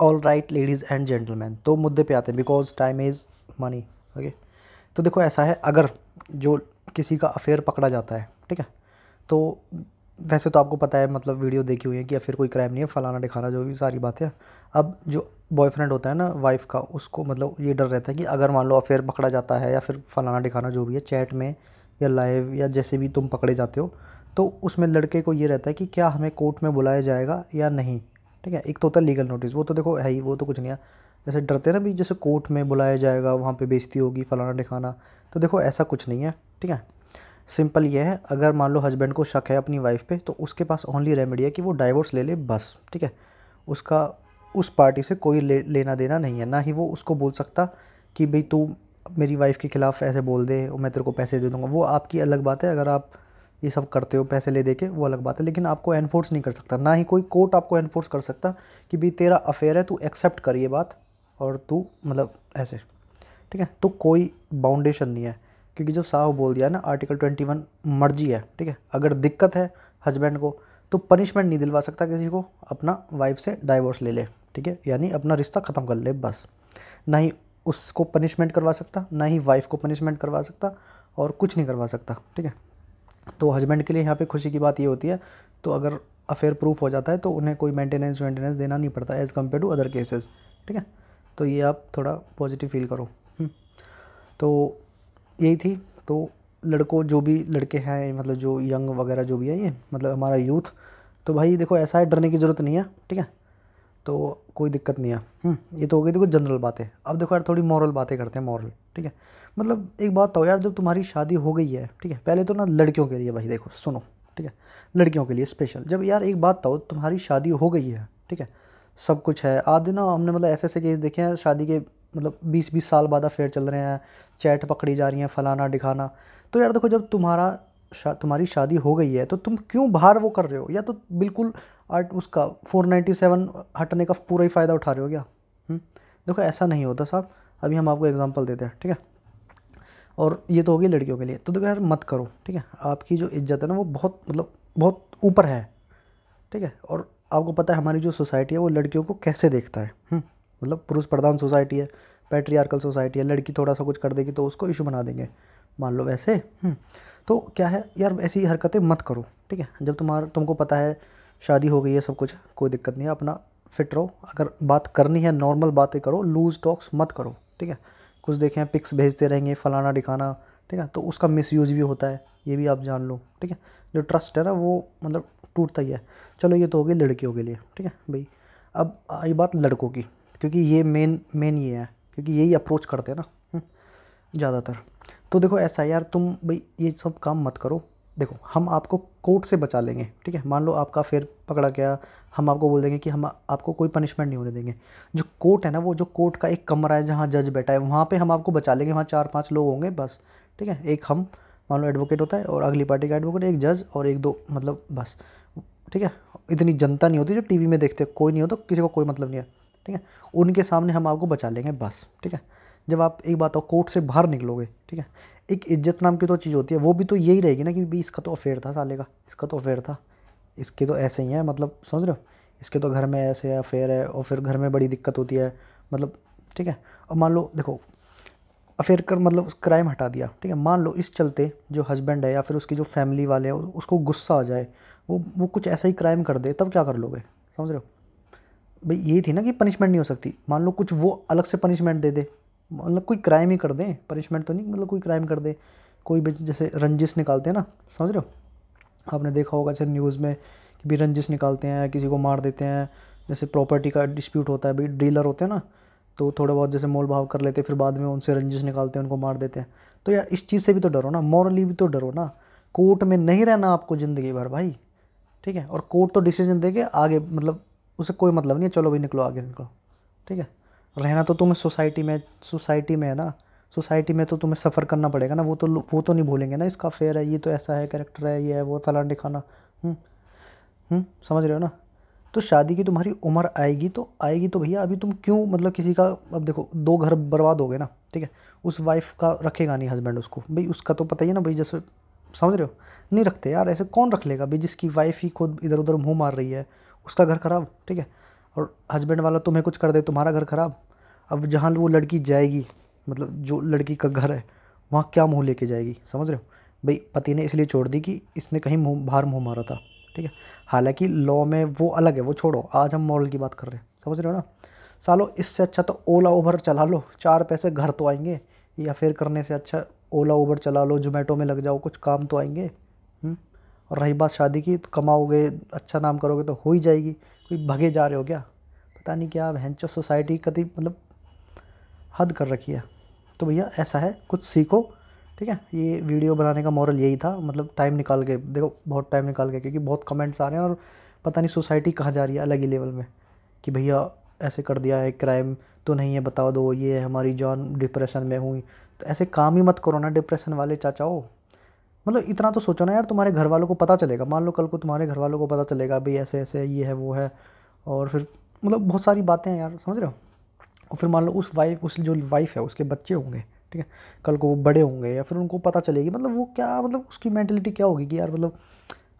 All right ladies and gentleman दो मुद्दे पे आते हैं because time is money okay तो देखो ऐसा है अगर जो किसी का अफेयर पकड़ा जाता है ठीक है तो वैसे तो आपको पता है मतलब वीडियो देखी हुई है कि अफेयर कोई क्राइम नहीं है फलाना दिखाना जो भी सारी बात है अब जो बॉयफ्रेंड होता है ना वाइफ का उसको मतलब ये डर रहता है कि अगर मान लो अफेयर पकड़ा जाता है या फिर फलाना दिखाना जो भी है चैट में या लाइव या जैसे भी तुम पकड़े जाते हो तो उसमें लड़के को ये रहता है कि क्या हमें कोर्ट में बुलाया जाएगा या नहीं ठीक है एक तो होता है लीगल नोटिस वो तो देखो है ही वो तो कुछ नहीं है जैसे डरते ना भी जैसे कोर्ट में बुलाया जाएगा वहाँ पे बेइज्जती होगी फलाना ठिकाना तो देखो ऐसा कुछ नहीं है ठीक है सिंपल ये है अगर मान लो हस्बैंड को शक है अपनी वाइफ पे तो उसके पास ओनली रेमेडी है कि वो डाइवोर्स ले ले बस ठीक है उसका उस पार्टी से कोई ले, लेना देना नहीं है ना ही वो उसको बोल सकता कि भाई तू मेरी वाइफ़ के ख़िलाफ़ ऐसे बोल दे और मैं तेरे को पैसे दे दूँगा वो आपकी अलग बात है अगर आप ये सब करते हो पैसे ले दे के वो अलग बात है लेकिन आपको एनफोर्स नहीं कर सकता ना ही कोई कोर्ट आपको एनफोर्स कर सकता कि भाई तेरा अफेयर है तू एक्सेप्ट कर ये बात और तू मतलब ऐसे ठीक है तो कोई बाउंडेशन नहीं है क्योंकि जो साहब बोल दिया ना आर्टिकल ट्वेंटी वन मर्जी है ठीक है अगर दिक्कत है हस्बैंड को तो पनिशमेंट नहीं दिलवा सकता किसी को अपना वाइफ से डाइवोर्स ले ले ठीक है यानी अपना रिश्ता ख़त्म कर ले बस ना ही उसको पनिशमेंट करवा सकता ना ही वाइफ को पनिशमेंट करवा सकता और कुछ नहीं करवा सकता ठीक है तो हस्बैंड के लिए यहाँ पे खुशी की बात ये होती है तो अगर अफेयर प्रूफ हो जाता है तो उन्हें कोई मेंटेनेंस वेंटेनेंस देना नहीं पड़ता as compare to other cases ठीक है तो ये आप थोड़ा पॉजिटिव फील करो हम्म। तो यही थी तो लड़कों जो भी लड़के हैं मतलब जो यंग वगैरह जो भी है ये मतलब हमारा यूथ तो भाई देखो ऐसा है डरने की ज़रूरत नहीं है ठीक है तो कोई दिक्कत नहीं है हम्म, ये तो हो गई देखो जनरल बातें अब देखो यार थोड़ी मॉरल बातें करते हैं मॉरल ठीक है मतलब एक बात तो यार जब तुम्हारी शादी हो गई है ठीक है पहले तो ना लड़कियों के लिए भाई देखो सुनो ठीक है लड़कियों के लिए स्पेशल जब यार एक बात तो तुम्हारी शादी हो गई है ठीक है सब कुछ है आधे ना हमने मतलब ऐसे ऐसे केस देखे हैं शादी के मतलब बीस बीस साल बाद अफेयर चल रहे हैं चैट पकड़ी जा रही हैं फलाना दिखाना तो यार देखो जब तुम्हारा शा, तुम्हारी शादी हो गई है तो तुम क्यों बाहर वो कर रहे हो या तो बिल्कुल आठ उसका फोर नाइन्टी सेवन हटने का पूरा ही फ़ायदा उठा रहे हो क्या हम्म? देखो ऐसा नहीं होता साहब अभी हम आपको एग्जांपल देते हैं ठीक है और ये तो होगी लड़कियों के लिए तो देखो यार मत करो ठीक है आपकी जो इज्जत है ना वो बहुत मतलब बहुत ऊपर है ठीक है और आपको पता है हमारी जो सोसाइटी है वो लड़कियों को कैसे देखता है हम्म? मतलब पुरुष प्रधान सोसाइटी है पैट्रियार्कल सोसाइटी है लड़की थोड़ा सा कुछ कर देगी तो उसको इशू बना देंगे मान लो वैसे हम्म? तो क्या है यार ऐसी हरकतें मत करो ठीक है जब तुम्हारा तुमको पता है शादी हो गई है सब कुछ कोई दिक्कत नहीं है अपना फिट रहो अगर बात करनी है नॉर्मल बातें करो लूज टॉक्स मत करो ठीक है कुछ देखें पिक्स भेजते रहेंगे फलाना दिखाना ठीक है तो उसका मिस यूज भी होता है ये भी आप जान लो ठीक है जो ट्रस्ट है ना वो मतलब टूटता ही है चलो ये तो हो गई लड़कियों के लिए ठीक है भाई अब आई बात लड़कों की क्योंकि ये मेन मेन ये है क्योंकि यही अप्रोच करते हैं ना हम्म, ज़्यादातर तो देखो ऐसा यार तुम भाई ये सब काम मत करो देखो हम आपको कोर्ट से बचा लेंगे ठीक है मान लो आपका फिर पकड़ा गया हम आपको बोल देंगे कि हम आपको कोई पनिशमेंट नहीं होने देंगे जो कोर्ट है ना वो जो कोर्ट का एक कमरा है जहाँ जज बैठा है वहाँ पे हम आपको बचा लेंगे वहाँ चार पांच लोग होंगे बस ठीक है एक हम मान लो एडवोकेट होता है और अगली पार्टी का एडवोकेट एक जज और एक दो मतलब बस ठीक है इतनी जनता नहीं होती जो टी में देखते कोई नहीं होता तो किसी को कोई मतलब नहीं है ठीक है उनके सामने हम आपको बचा लेंगे बस ठीक है जब आप एक बात हो कोर्ट से बाहर निकलोगे ठीक है एक इज्जत नाम की तो चीज़ होती है वो भी तो यही रहेगी ना कि भाई इसका तो अफेयर था साले का इसका तो अफेयर था इसके तो ऐसे ही है मतलब समझ रहे हो इसके तो घर में ऐसे है अफेयर है और फिर घर में बड़ी दिक्कत होती है मतलब ठीक है और मान लो देखो अफेयर कर मतलब उस क्राइम हटा दिया ठीक है मान लो इस चलते जो हस्बैंड है या फिर उसकी जो फैमिली वाले हैं उसको गुस्सा आ जाए वो वो कुछ ऐसा ही क्राइम कर दे तब क्या कर लोगे समझ रहे हो भाई यही थी ना कि पनिशमेंट नहीं हो सकती मान लो कुछ वो अलग से पनिशमेंट दे दे मतलब कोई क्राइम ही कर दें पनिशमेंट तो नहीं मतलब कोई क्राइम कर दे कोई भी जैसे रंजिश निकालते हैं ना समझ रहे हो आपने देखा होगा जैसे न्यूज़ में कि भी रंजिश निकालते हैं किसी को मार देते हैं जैसे प्रॉपर्टी का डिस्प्यूट होता है भाई डीलर होते हैं ना तो थोड़ा बहुत जैसे मोल भाव कर लेते हैं फिर बाद में उनसे रंजिश निकालते हैं उनको मार देते हैं तो यार इस चीज़ से भी तो डरो ना मॉरली भी तो डरो ना कोर्ट में नहीं रहना आपको ज़िंदगी भर भाई ठीक है और कोर्ट तो डिसीजन दे के आगे मतलब उसे कोई मतलब नहीं है चलो भाई निकलो आगे निकलो ठीक है रहना तो तुम्हें सोसाइटी में सोसाइटी में है ना सोसाइटी में तो तुम्हें सफ़र करना पड़ेगा ना वो तो वो तो नहीं भूलेंगे ना इसका फेयर है ये तो ऐसा है करेक्टर है ये है वो फला दिखाना हम्म, हम्म, समझ रहे हो ना तो शादी की तुम्हारी उम्र आएगी तो आएगी तो भैया अभी तुम क्यों मतलब किसी का अब देखो दो घर बर्बाद हो गए ना ठीक है उस वाइफ का रखेगा नहीं हस्बैंड उसको भाई उसका तो पता ही है ना भाई जैसे समझ रहे हो नहीं रखते यार ऐसे कौन रख लेगा भाई जिसकी वाइफ ही खुद इधर उधर मुँह मार रही है उसका घर ख़राब ठीक है और हस्बैंड वाला तुम्हें कुछ कर दे तुम्हारा घर ख़राब अब जहाँ वो लड़की जाएगी मतलब जो लड़की का घर है वहाँ क्या मुँह लेके जाएगी समझ रहे हो भाई पति ने इसलिए छोड़ दी कि इसने कहीं मुँह बाहर मुँह मारा था ठीक है हालांकि लॉ में वो अलग है वो छोड़ो आज हम मॉरल की बात कर रहे हैं समझ रहे हो ना सालो इससे अच्छा तो ओला उबर चला लो चार पैसे घर तो आएंगे या फिर करने से अच्छा ओला उबर चला लो जोमेटो में लग जाओ कुछ काम तो आएंगे हम्म? और रही बात शादी की तो कमाओगे अच्छा नाम करोगे तो हो ही जाएगी कोई भगे जा रहे हो क्या पता नहीं क्या बहन सोसाइटी कति मतलब हद कर रखी है तो भैया ऐसा है कुछ सीखो ठीक है ये वीडियो बनाने का मॉरल यही था मतलब टाइम निकाल के देखो बहुत टाइम निकाल के क्योंकि बहुत कमेंट्स आ रहे हैं और पता नहीं सोसाइटी कहाँ जा रही है अलग ही लेवल में कि भैया ऐसे कर दिया है क्राइम तो नहीं है बता दो ये है हमारी जान डिप्रेशन में हुई तो ऐसे काम ही मत करो ना डिप्रेशन वाले चाचाओ मतलब इतना तो सोचो ना यार तुम्हारे घर वालों को पता चलेगा मान लो कल को तुम्हारे घर वालों को पता चलेगा भाई ऐसे ऐसे ये है वो है और फिर मतलब बहुत सारी बातें हैं यार समझ रहे हो और फिर मान लो उस वाइफ उस जो वाइफ है उसके बच्चे होंगे ठीक है कल को वो बड़े होंगे या फिर उनको पता चलेगी मतलब वो क्या मतलब उसकी मैंटेलिटी क्या होगी कि यार मतलब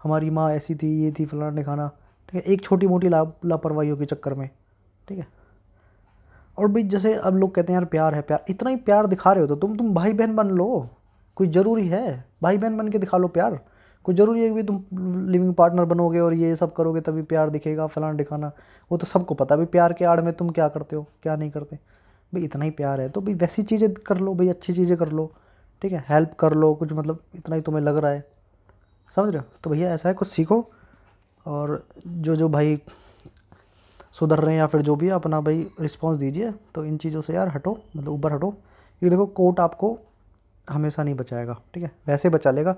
हमारी माँ ऐसी थी ये थी फलाना निखाना ठीक है एक छोटी मोटी ला लापरवाही के चक्कर में ठीक है और भाई जैसे अब लोग कहते हैं यार प्यार है प्यार इतना ही प्यार दिखा रहे हो तो तुम तुम भाई बहन बन लो कोई ज़रूरी है भाई बहन बन के दिखा लो प्यार कुछ ज़रूरी है कि तुम लिविंग पार्टनर बनोगे और ये सब करोगे तभी प्यार दिखेगा फलाना दिखाना वो तो सबको पता भी प्यार के आड़ में तुम क्या करते हो क्या नहीं करते भाई इतना ही प्यार है तो भाई वैसी चीज़ें कर लो भाई अच्छी चीज़ें कर लो ठीक है हेल्प कर लो कुछ मतलब इतना ही तुम्हें लग रहा है समझ रहे हो तो भैया ऐसा है कुछ सीखो और जो जो भाई सुधर रहे हैं या फिर जो भी अपना भाई रिस्पॉन्स दीजिए तो इन चीज़ों से यार हटो मतलब ऊपर हटो ये देखो कोर्ट आपको हमेशा नहीं बचाएगा ठीक है वैसे बचा लेगा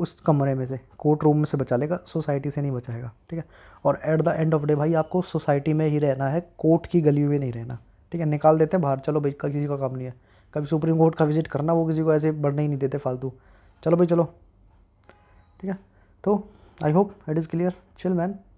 उस कमरे में से कोर्ट रूम में से बचा लेगा सोसाइटी से नहीं बचाएगा ठीक है और at the end of day भाई आपको सोसाइटी में ही रहना है कोर्ट की गली में नहीं रहना ठीक है निकाल देते हैं बाहर चलो भाई किसी का काम नहीं है कभी सुप्रीम कोर्ट का विजिट करना वो किसी को ऐसे बढ़ने ही नहीं देते फालतू चलो भाई चलो ठीक है तो I hope it is clear chill man